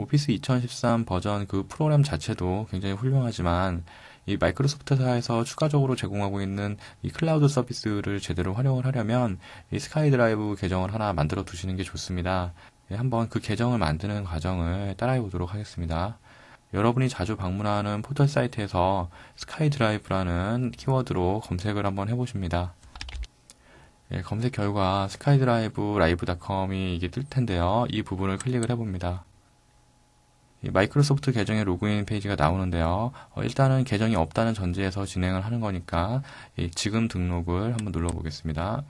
오피스 2013 버전 그 프로그램 자체도 굉장히 훌륭하지만 이 마이크로소프트사에서 추가적으로 제공하고 있는 이 클라우드 서비스를 제대로 활용을 하려면 이 스카이드라이브 계정을 하나 만들어 두시는 게 좋습니다. 예, 한번 그 계정을 만드는 과정을 따라해 보도록 하겠습니다. 여러분이 자주 방문하는 포털 사이트에서 스카이드라이브라는 키워드로 검색을 한번 해보십니다. 예, 검색 결과 스카이드라이브 라이브닷컴이 이게 뜰 텐데요. 이 부분을 클릭을 해봅니다. 마이크로소프트 계정의 로그인 페이지가 나오는데요. 어, 일단은 계정이 없다는 전제에서 진행을 하는 거니까 예, 지금 등록을 한번 눌러보겠습니다.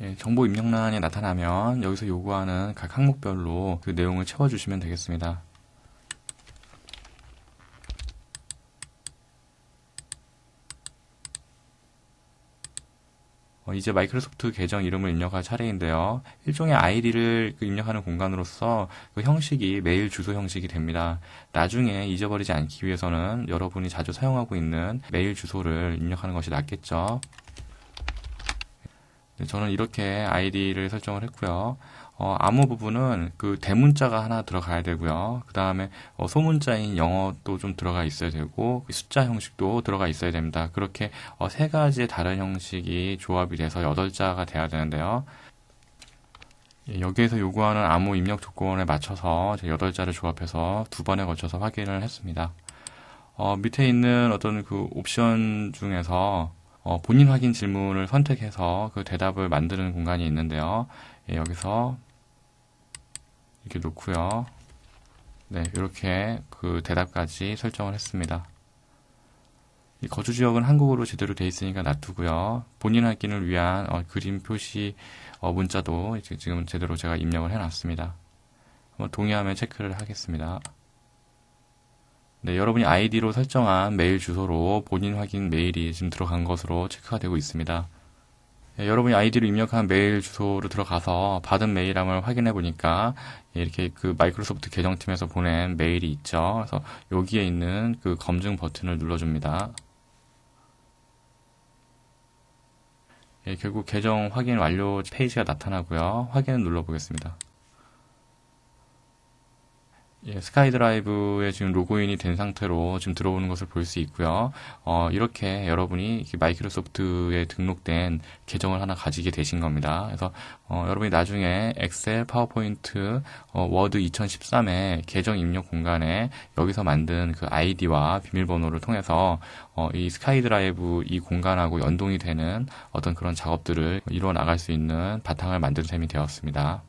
예, 정보 입력란이 나타나면 여기서 요구하는 각 항목별로 그 내용을 채워주시면 되겠습니다. 어, 이제 마이크로소프트 계정 이름을 입력할 차례인데요. 일종의 아이디를 그 입력하는 공간으로서 그 형식이 메일 주소 형식이 됩니다. 나중에 잊어버리지 않기 위해서는 여러분이 자주 사용하고 있는 메일 주소를 입력하는 것이 낫겠죠. 네, 저는 이렇게 아이디를 설정을 했고요. 어, 암호 부분은 그 대문자가 하나 들어가야 되고요. 그 다음에 어, 소문자인 영어도 좀 들어가 있어야 되고 숫자 형식도 들어가 있어야 됩니다. 그렇게 어, 세 가지의 다른 형식이 조합이 돼서 여덟 자가 돼야 되는데요. 예, 여기에서 요구하는 암호 입력 조건에 맞춰서 여덟 자를 조합해서 두 번에 걸쳐서 확인을 했습니다. 어, 밑에 있는 어떤 그 옵션 중에서 어, 본인 확인 질문을 선택해서 그 대답을 만드는 공간이 있는데요. 예, 여기서 이렇게 놓고요. 네, 이렇게 그 대답까지 설정을 했습니다. 이 거주 지역은 한국어로 제대로 돼 있으니까 놔두고요. 본인 확인을 위한 어, 그림 표시 어, 문자도 지금 제대로 제가 입력을 해놨습니다. 한번 동의하면 체크를 하겠습니다. 네, 여러분이 아이디로 설정한 메일 주소로 본인 확인 메일이 지금 들어간 것으로 체크가 되고 있습니다. 예, 여러분이 아이디로 입력한 메일 주소로 들어가서 받은 메일함을 확인해 보니까 이렇게 그 마이크로소프트 계정팀에서 보낸 메일이 있죠. 그래서 여기에 있는 그 검증 버튼을 눌러줍니다. 예, 결국 계정 확인 완료 페이지가 나타나고요. 확인을 눌러보겠습니다. 예, 스카이드라이브에 지금 로그인이 된 상태로 지금 들어오는 것을 볼 수 있고요. 어, 이렇게 여러분이 마이크로소프트에 등록된 계정을 하나 가지게 되신 겁니다. 그래서 어, 여러분이 나중에 엑셀, 파워포인트, 어, 워드 2013의 계정 입력 공간에 여기서 만든 그 아이디와 비밀번호를 통해서 어, 이 스카이드라이브 이 공간하고 연동이 되는 어떤 그런 작업들을 이루어 나갈 수 있는 바탕을 만든 셈이 되었습니다.